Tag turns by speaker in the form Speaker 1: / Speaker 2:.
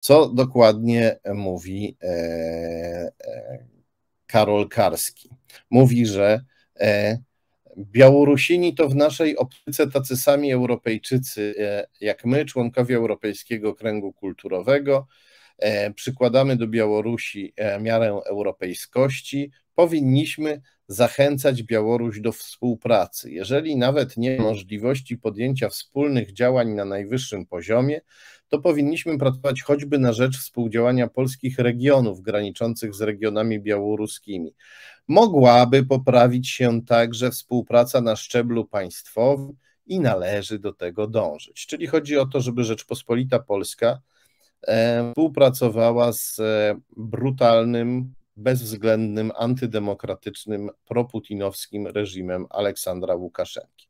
Speaker 1: co dokładnie mówi e, e, Karol Karski. Mówi, że e, Białorusini to w naszej optyce tacy sami Europejczycy jak my, członkowie Europejskiego Kręgu Kulturowego, E, przykładamy do Białorusi e, miarę europejskości, powinniśmy zachęcać Białoruś do współpracy. Jeżeli nawet nie ma możliwości podjęcia wspólnych działań na najwyższym poziomie, to powinniśmy pracować choćby na rzecz współdziałania polskich regionów graniczących z regionami białoruskimi. Mogłaby poprawić się także współpraca na szczeblu państwowym i należy do tego dążyć. Czyli chodzi o to, żeby Rzeczpospolita Polska E, współpracowała z e, brutalnym, bezwzględnym, antydemokratycznym, proputinowskim reżimem Aleksandra Łukaszenki.